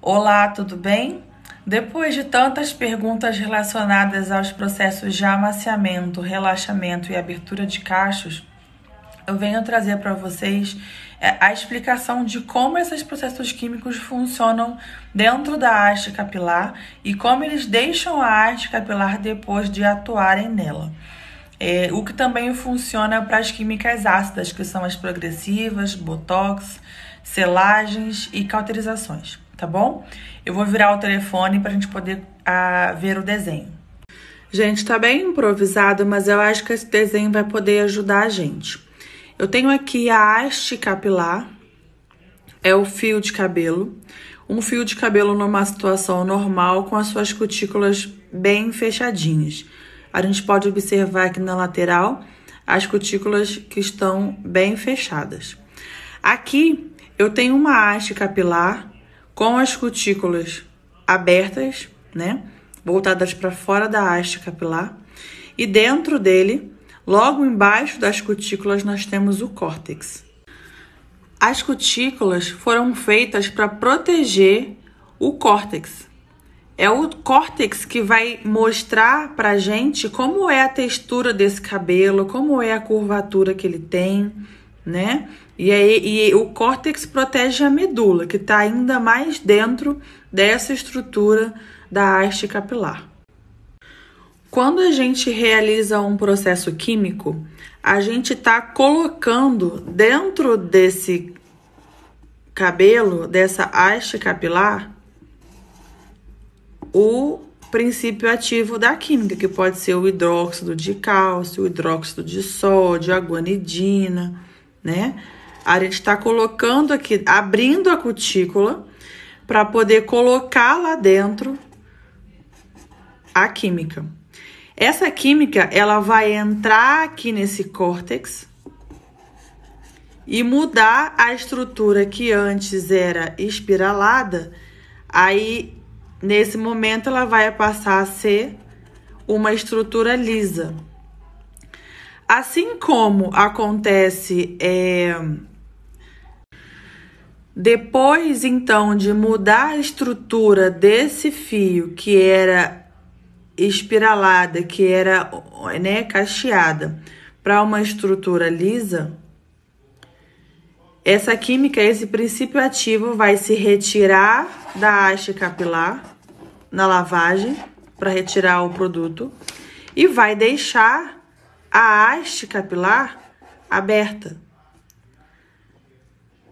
Olá, tudo bem? Depois de tantas perguntas relacionadas aos processos de amaciamento, relaxamento e abertura de cachos, eu venho trazer para vocês é, a explicação de como esses processos químicos funcionam dentro da haste capilar e como eles deixam a haste capilar depois de atuarem nela. É, o que também funciona para as químicas ácidas, que são as progressivas, botox, selagens e cauterizações tá bom? Eu vou virar o telefone para a gente poder a, ah, ver o desenho. Gente, tá bem improvisado, mas eu acho que esse desenho vai poder ajudar a gente. Eu tenho aqui a haste capilar, é o fio de cabelo. Um fio de cabelo numa situação normal, com as suas cutículas bem fechadinhas. A gente pode observar aqui na lateral as cutículas que estão bem fechadas. Aqui eu tenho uma haste capilar com as cutículas abertas, né? Voltadas para fora da haste capilar. E dentro dele, logo embaixo das cutículas, nós temos o córtex. As cutículas foram feitas para proteger o córtex. É o córtex que vai mostrar para gente como é a textura desse cabelo, como é a curvatura que ele tem, né? E aí e o córtex protege a medula, que está ainda mais dentro dessa estrutura da haste capilar. Quando a gente realiza um processo químico, a gente está colocando dentro desse cabelo, dessa haste capilar, o princípio ativo da química, que pode ser o hidróxido de cálcio, o hidróxido de sódio, a guanidina, né? A gente está colocando aqui, abrindo a cutícula para poder colocar lá dentro a química. Essa química, ela vai entrar aqui nesse córtex e mudar a estrutura que antes era espiralada, aí nesse momento ela vai passar a ser uma estrutura lisa. Assim como acontece é, depois então de mudar a estrutura desse fio que era espiralada, que era né, cacheada, para uma estrutura lisa, essa química, esse princípio ativo vai se retirar da haste capilar na lavagem para retirar o produto e vai deixar a haste capilar aberta.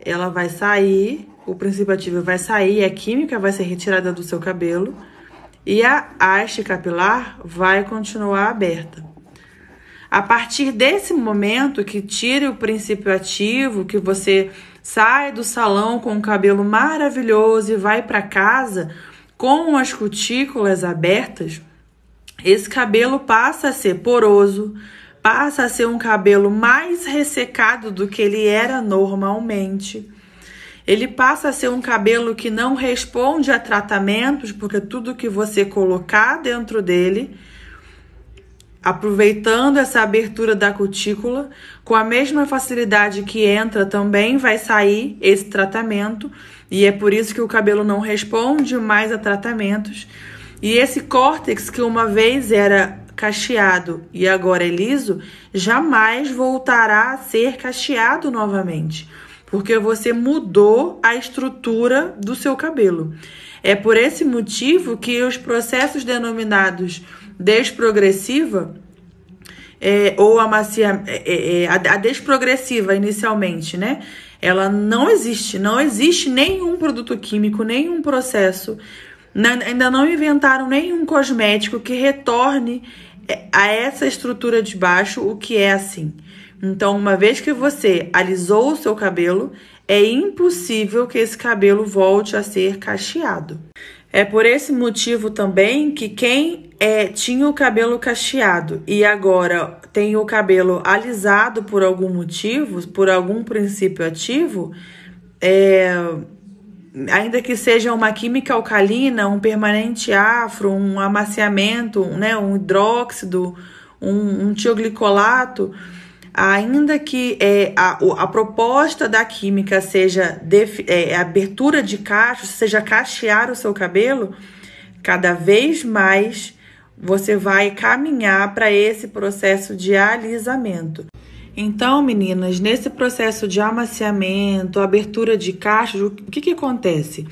Ela vai sair, o princípio ativo vai sair, a química vai ser retirada do seu cabelo e a haste capilar vai continuar aberta. A partir desse momento que tire o princípio ativo, que você sai do salão com o cabelo maravilhoso e vai para casa com as cutículas abertas, esse cabelo passa a ser poroso, passa a ser um cabelo mais ressecado do que ele era normalmente. Ele passa a ser um cabelo que não responde a tratamentos, porque tudo que você colocar dentro dele, aproveitando essa abertura da cutícula, com a mesma facilidade que entra, também vai sair esse tratamento, e é por isso que o cabelo não responde mais a tratamentos. E esse córtex, que uma vez era cacheado e agora é liso, jamais voltará a ser cacheado novamente, porque você mudou a estrutura do seu cabelo. É por esse motivo que os processos denominados desprogressiva é, ou a, macia, é, é, é, a, a desprogressiva inicialmente, né? Ela não existe, não existe nenhum produto químico, nenhum processo ainda não inventaram nenhum cosmético que retorne é, a essa estrutura de baixo o que é assim. Então, uma vez que você alisou o seu cabelo, é impossível que esse cabelo volte a ser cacheado. É por esse motivo também que quem é, tinha o cabelo cacheado e agora tem o cabelo alisado por algum motivo, por algum princípio ativo, é, ainda que seja uma química alcalina, um permanente afro, um amaciamento, né, um hidróxido, um, um tioglicolato, ainda que é, a, a proposta da química seja def, é, abertura de cachos, seja cachear o seu cabelo, cada vez mais você vai caminhar para esse processo de alisamento. Então, meninas, nesse processo de amaciamento, abertura de caixa, o que, que acontece?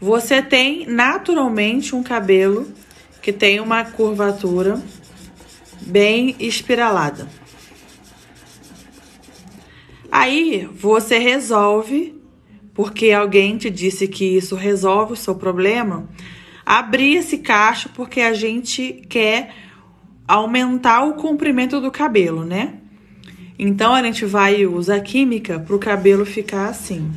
Você tem naturalmente um cabelo que tem uma curvatura bem espiralada. Aí você resolve, porque alguém te disse que isso resolve o seu problema, abrir esse cacho porque a gente quer aumentar o comprimento do cabelo, né? Então a gente vai usar química para o cabelo ficar assim.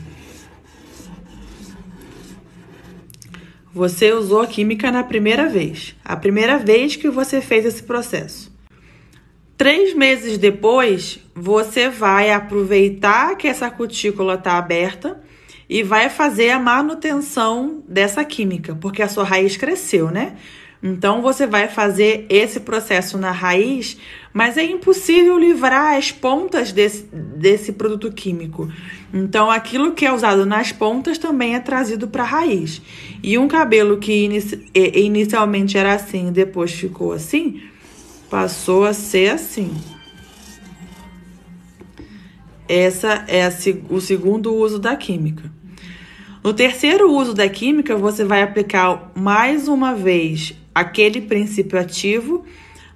Você usou química na primeira vez, a primeira vez que você fez esse processo. Três meses depois, você vai aproveitar que essa cutícula está aberta e vai fazer a manutenção dessa química, porque a sua raiz cresceu, né? Então você vai fazer esse processo na raiz, mas é impossível livrar as pontas desse, desse produto químico. Então aquilo que é usado nas pontas também é trazido para a raiz. E um cabelo que inici inicialmente era assim, depois ficou assim, passou a ser assim. Essa é a, o segundo uso da química. No terceiro uso da química, você vai aplicar mais uma vez aquele princípio ativo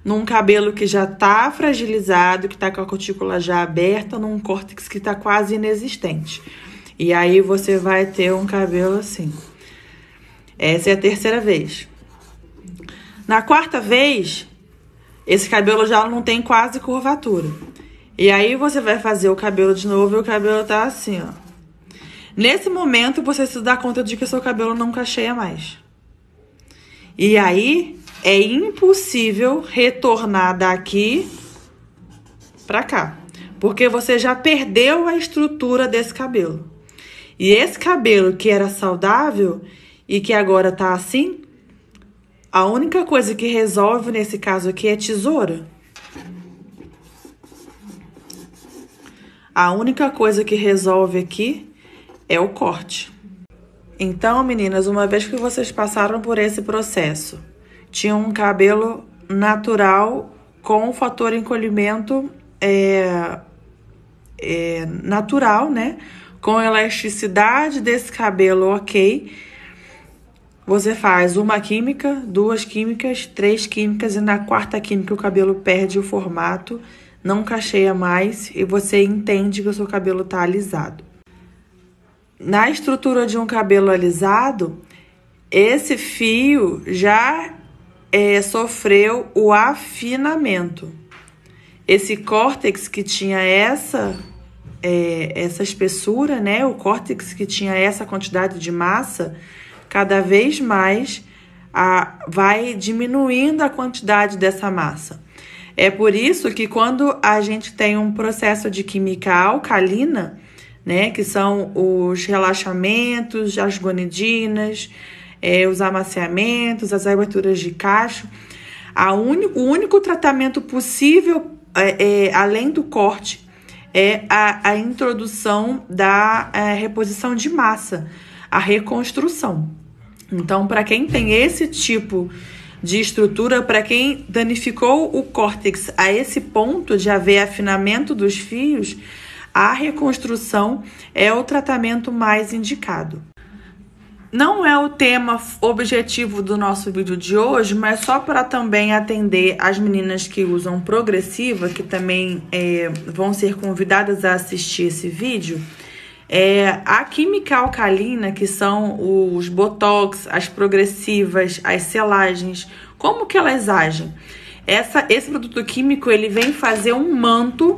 num cabelo que já está fragilizado, que está com a cutícula já aberta, num córtex que está quase inexistente. E aí você vai ter um cabelo assim. Essa é a terceira vez. Na quarta vez, esse cabelo já não tem quase curvatura. E aí você vai fazer o cabelo de novo e o cabelo tá assim, ó. Nesse momento você se dá conta de que seu cabelo não cacheia mais. E aí é impossível retornar daqui para cá, porque você já perdeu a estrutura desse cabelo. E esse cabelo que era saudável e que agora tá assim, a única coisa que resolve nesse caso aqui é tesoura. A única coisa que resolve aqui é o corte. Então, meninas, uma vez que vocês passaram por esse processo, tinham um cabelo natural com o fator encolhimento é, é, natural, né? Com elasticidade desse cabelo, ok. Você faz uma química, duas químicas, três químicas e na quarta química o cabelo perde o formato, não cacheia mais e você entende que o seu cabelo tá alisado na estrutura de um cabelo alisado, esse fio já é, sofreu o afinamento. Esse córtex que tinha essa é, essa espessura, né? O córtex que tinha essa quantidade de massa, cada vez mais a, vai diminuindo a quantidade dessa massa. É por isso que quando a gente tem um processo de química alcalina, né? Que são os relaxamentos, as gonidinas, é, os amaciamentos, as aberturas de cacho. A único, o único tratamento possível, é, é, além do corte, é a, a introdução da é, reposição de massa, a reconstrução. Então, para quem tem esse tipo de estrutura, para quem danificou o córtex a esse ponto de haver afinamento dos fios, a reconstrução é o tratamento mais indicado. Não é o tema objetivo do nosso vídeo de hoje, mas só para também atender as meninas que usam progressiva, que também é, vão ser convidadas a assistir esse vídeo. É, a química alcalina, que são os botox, as progressivas, as selagens, como que elas agem? Essa, esse produto químico ele vem fazer um manto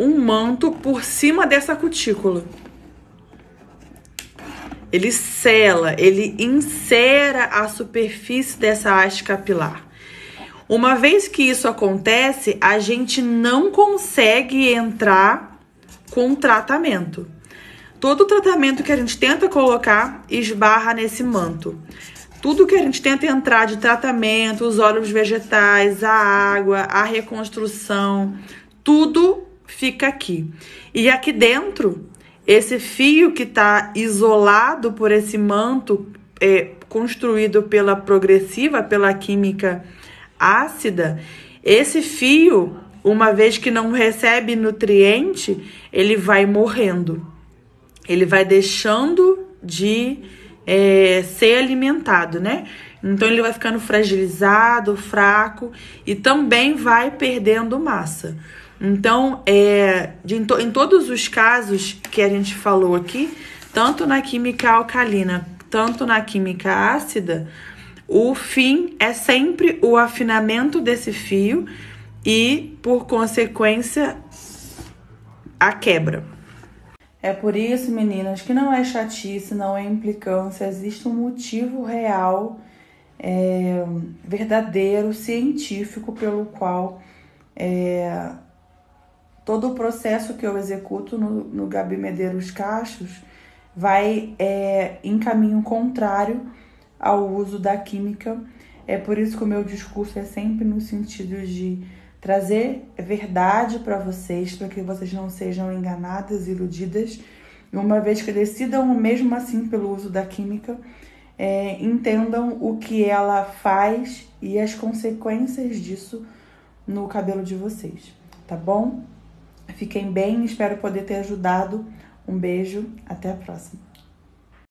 um manto por cima dessa cutícula. Ele sela, ele insera a superfície dessa haste capilar. Uma vez que isso acontece, a gente não consegue entrar com tratamento. Todo tratamento que a gente tenta colocar esbarra nesse manto. Tudo que a gente tenta entrar de tratamento, os óleos vegetais, a água, a reconstrução, tudo fica aqui. E aqui dentro, esse fio que está isolado por esse manto é, construído pela progressiva, pela química ácida, esse fio, uma vez que não recebe nutriente, ele vai morrendo. Ele vai deixando de é, ser alimentado, né? Então ele vai ficando fragilizado, fraco e também vai perdendo massa. Então, é, de, to, em todos os casos que a gente falou aqui, tanto na química alcalina, tanto na química ácida, o fim é sempre o afinamento desse fio e, por consequência, a quebra. É por isso, meninas, que não é chatice, não é implicância, existe um motivo real, é, verdadeiro, científico, pelo qual é, todo o processo que eu executo no, no Gabi Medeiros Cachos vai é, em caminho contrário ao uso da química. É por isso que o meu discurso é sempre no sentido de trazer verdade para vocês, para que vocês não sejam enganadas, iludidas. uma vez que decidam, mesmo assim, pelo uso da química, é, entendam o que ela faz e as consequências disso no cabelo de vocês, tá bom? Fiquem bem, espero poder ter ajudado. Um beijo, até a próxima.